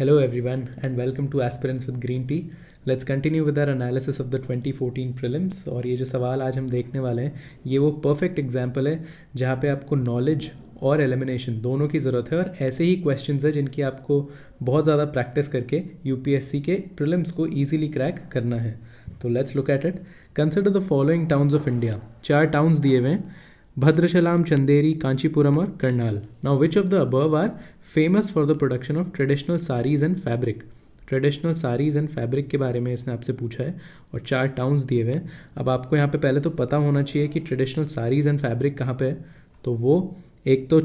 Hello everyone and welcome to Aspirants with Green Tea. Let's continue with our analysis of the 2014 prelims. और ये जो सवाल आज हम देखने वाले हैं ये वो परफेक्ट example है जहाँ पे आपको नॉलेज और एलिमिनेशन दोनों की ज़रूरत है और ऐसे ही क्वेश्चन है जिनकी आपको बहुत ज़्यादा प्रैक्टिस करके सी के प्रिलिम्स को ईजिली क्रैक करना है तो let's look at it consider the following towns of India चार टाउन्स दिए हुए हैं भद्रशलाम चंदेरी कांचीपुरम और Karnal now which of the above are famous for the production of traditional saris and fabric traditional saris and fabric के बारे में इसने आपसे पूछा है और चार टाउन्स दिए हुए हैं अब आपको यहाँ पे पहले तो पता होना चाहिए कि ट्रेडिशनल सारीज एंड फैब्रिक कहाँ पे है तो वो एक तो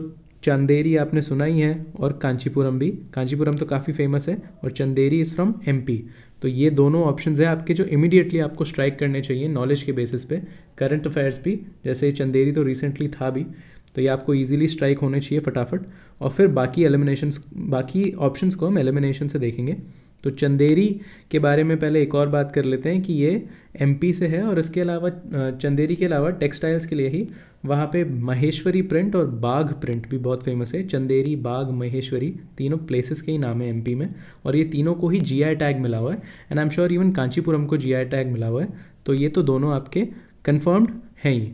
चंदेरी आपने सुना ही है और कांचीपुरम भी कांचीपुरम तो काफ़ी फेमस है और चंदेरी इज़ फ्रॉम एमपी तो ये दोनों ऑप्शंस हैं आपके जो इमीडिएटली आपको स्ट्राइक करने चाहिए नॉलेज के बेसिस पे करंट अफेयर्स भी जैसे चंदेरी तो रिसेंटली था भी तो ये आपको ईजिली स्ट्राइक होने चाहिए फटाफट और फिर बाकी एलिमिनेशन बाकी ऑप्शन को हम एलिमिनेशन से देखेंगे तो चंदेरी के बारे में पहले एक और बात कर लेते हैं कि ये एमपी से है और इसके अलावा चंदेरी के अलावा टेक्सटाइल्स के लिए ही वहाँ पे महेश्वरी प्रिंट और बाघ प्रिंट भी बहुत फेमस है चंदेरी बाघ महेश्वरी तीनों प्लेसेस के ही नाम है एमपी में और ये तीनों को ही जीआई टैग मिला हुआ है and I am sure even Kanchipuram को जी टैग मिला हुआ है तो ये तो दोनों आपके कन्फर्म्ड हैं ही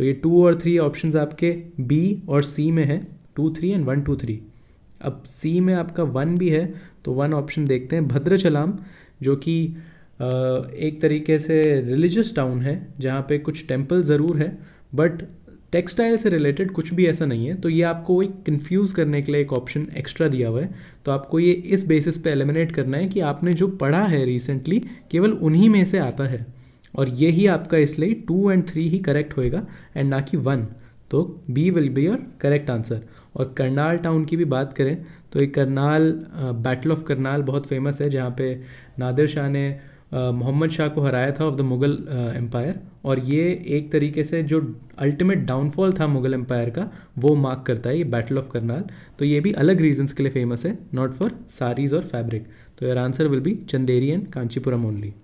तो ये टू और थ्री ऑप्शंस आपके बी और सी में हैं two three and one two three अब सी में आपका वन भी है तो वन ऑप्शन देखते हैं भद्रचलाम जो कि एक तरीके से रिलीजियस टाउन है जहाँ पे कुछ टेम्पल ज़रूर है बट टेक्सटाइल से रिलेटेड कुछ भी ऐसा नहीं है तो ये आपको एक कन्फ्यूज़ करने के लिए एक ऑप्शन एक्स्ट्रा दिया हुआ है तो आपको ये इस बेसिस पे एलिमिनेट करना है कि आपने जो पढ़ा है रिसेंटली केवल उन्हीं में से आता है और ये ही आपका इसलिए टू एंड थ्री ही करेक्ट होएगा एंड ना कि वन तो B will be your correct answer और करनाल टाउन की भी बात करें तो ये करनाल बैटल ऑफ करनाल बहुत फेमस है जहाँ पे नादिर शाह ने मोहम्मद शाह को हराया था ऑफ द मुग़ल एम्पायर और ये एक तरीके से जो अल्टीमेट डाउनफॉल था मुग़ल एम्पायर का वो मार्क करता है ये बैटल ऑफ करनाल तो ये भी अलग रीजंस के लिए फेमस है नॉट फॉर सारीज़ और फैब्रिक तो your answer will be Chanderi and Kanchipuram only